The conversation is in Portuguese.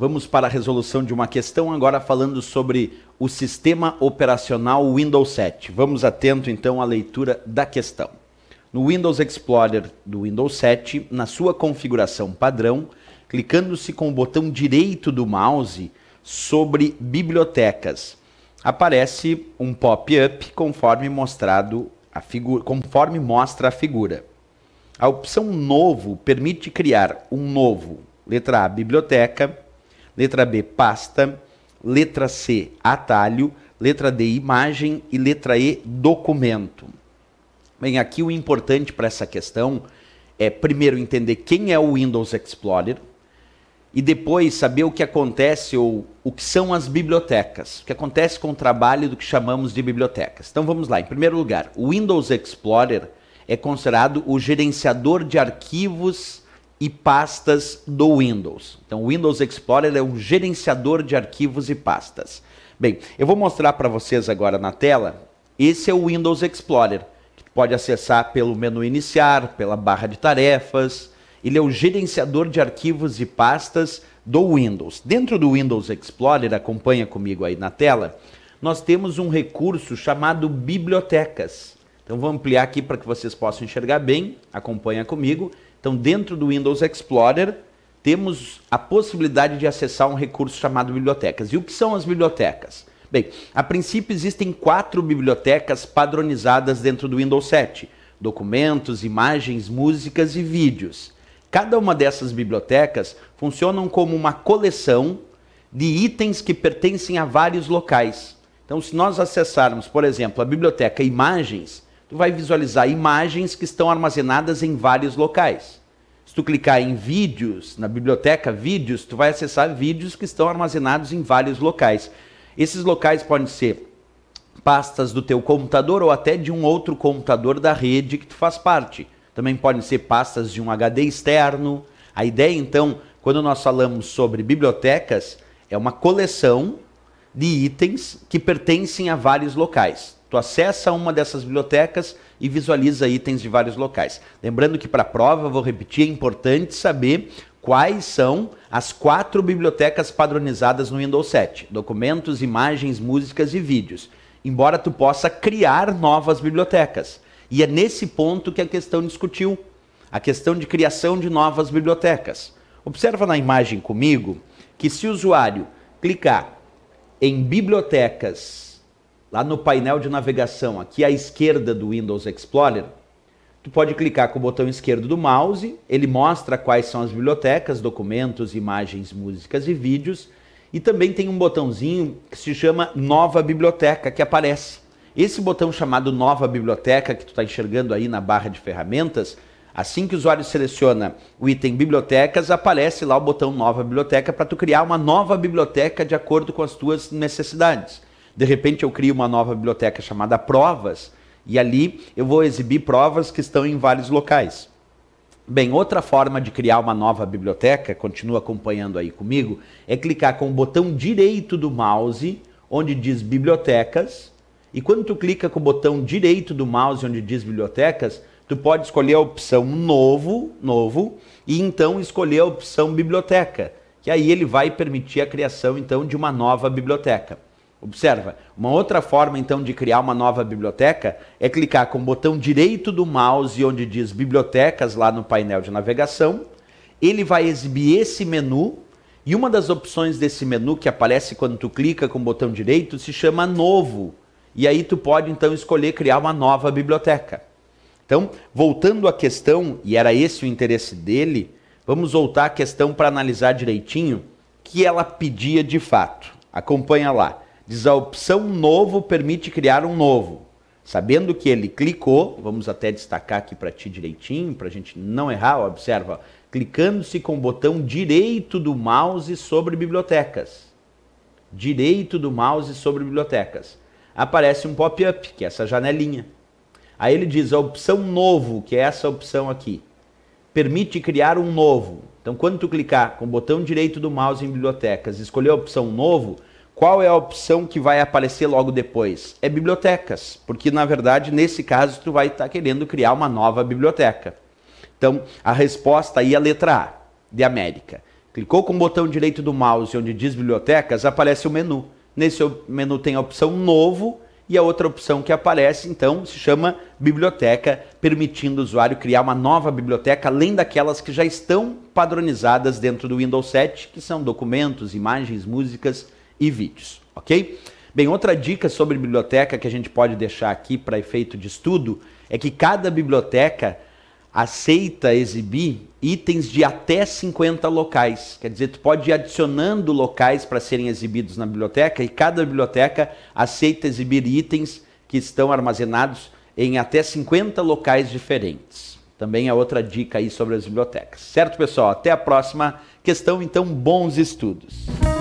Vamos para a resolução de uma questão, agora falando sobre o sistema operacional Windows 7. Vamos atento então à leitura da questão. No Windows Explorer do Windows 7, na sua configuração padrão, clicando-se com o botão direito do mouse sobre bibliotecas, aparece um pop-up conforme mostrado a figura, conforme mostra a figura. A opção novo permite criar um novo, letra A, biblioteca, letra B, pasta, letra C, atalho, letra D, imagem e letra E, documento. Bem, aqui o importante para essa questão é primeiro entender quem é o Windows Explorer e depois saber o que acontece ou o que são as bibliotecas, o que acontece com o trabalho do que chamamos de bibliotecas. Então vamos lá, em primeiro lugar, o Windows Explorer é considerado o gerenciador de arquivos e pastas do Windows. Então, o Windows Explorer é um gerenciador de arquivos e pastas. Bem, eu vou mostrar para vocês agora na tela. Esse é o Windows Explorer, que pode acessar pelo menu iniciar, pela barra de tarefas. Ele é o gerenciador de arquivos e pastas do Windows. Dentro do Windows Explorer, acompanha comigo aí na tela, nós temos um recurso chamado bibliotecas. Então vou ampliar aqui para que vocês possam enxergar bem, acompanha comigo. Então dentro do Windows Explorer temos a possibilidade de acessar um recurso chamado bibliotecas. E o que são as bibliotecas? Bem, a princípio existem quatro bibliotecas padronizadas dentro do Windows 7. Documentos, imagens, músicas e vídeos. Cada uma dessas bibliotecas funcionam como uma coleção de itens que pertencem a vários locais. Então, se nós acessarmos, por exemplo, a biblioteca Imagens, tu vai visualizar imagens que estão armazenadas em vários locais. Se tu clicar em vídeos, na biblioteca vídeos, tu vai acessar vídeos que estão armazenados em vários locais. Esses locais podem ser pastas do teu computador ou até de um outro computador da rede que tu faz parte. Também podem ser pastas de um HD externo. A ideia então, quando nós falamos sobre bibliotecas, é uma coleção de itens que pertencem a vários locais. Tu acessa uma dessas bibliotecas e visualiza itens de vários locais. Lembrando que para a prova, vou repetir, é importante saber quais são as quatro bibliotecas padronizadas no Windows 7: documentos, imagens, músicas e vídeos. Embora tu possa criar novas bibliotecas. E é nesse ponto que a questão discutiu, a questão de criação de novas bibliotecas. Observa na imagem comigo que se o usuário clicar em bibliotecas lá no painel de navegação, aqui à esquerda do Windows Explorer, tu pode clicar com o botão esquerdo do mouse, ele mostra quais são as bibliotecas, documentos, imagens, músicas e vídeos, e também tem um botãozinho que se chama Nova Biblioteca, que aparece. Esse botão chamado Nova Biblioteca, que tu está enxergando aí na barra de ferramentas, assim que o usuário seleciona o item Bibliotecas, aparece lá o botão Nova Biblioteca para tu criar uma nova biblioteca de acordo com as tuas necessidades. De repente eu crio uma nova biblioteca chamada Provas, e ali eu vou exibir provas que estão em vários locais. Bem, outra forma de criar uma nova biblioteca, continua acompanhando aí comigo, é clicar com o botão direito do mouse, onde diz bibliotecas, e quando tu clica com o botão direito do mouse, onde diz bibliotecas, tu pode escolher a opção novo, novo, e então escolher a opção biblioteca, que aí ele vai permitir a criação então de uma nova biblioteca. Observa, uma outra forma então de criar uma nova biblioteca é clicar com o botão direito do mouse onde diz bibliotecas lá no painel de navegação. Ele vai exibir esse menu e uma das opções desse menu que aparece quando tu clica com o botão direito se chama novo. E aí tu pode então escolher criar uma nova biblioteca. Então, voltando à questão, e era esse o interesse dele, vamos voltar à questão para analisar direitinho o que ela pedia de fato. Acompanha lá. Diz a opção novo permite criar um novo. Sabendo que ele clicou, vamos até destacar aqui para ti direitinho, para a gente não errar, observa, clicando-se com o botão direito do mouse sobre bibliotecas. Direito do mouse sobre bibliotecas. Aparece um pop-up, que é essa janelinha. Aí ele diz a opção novo, que é essa opção aqui. Permite criar um novo. Então, quando tu clicar com o botão direito do mouse em bibliotecas e escolher a opção novo, qual é a opção que vai aparecer logo depois? É bibliotecas, porque na verdade, nesse caso, tu vai estar tá querendo criar uma nova biblioteca. Então, a resposta aí é a letra A, de América. Clicou com o botão direito do mouse onde diz bibliotecas, aparece o menu. Nesse menu tem a opção novo e a outra opção que aparece, então, se chama biblioteca, permitindo o usuário criar uma nova biblioteca além daquelas que já estão padronizadas dentro do Windows 7, que são documentos, imagens, músicas, e vídeos, ok? Bem, outra dica sobre biblioteca que a gente pode deixar aqui para efeito de estudo é que cada biblioteca aceita exibir itens de até 50 locais. Quer dizer, tu pode ir adicionando locais para serem exibidos na biblioteca e cada biblioteca aceita exibir itens que estão armazenados em até 50 locais diferentes. Também é outra dica aí sobre as bibliotecas. Certo, pessoal? Até a próxima questão, então bons estudos.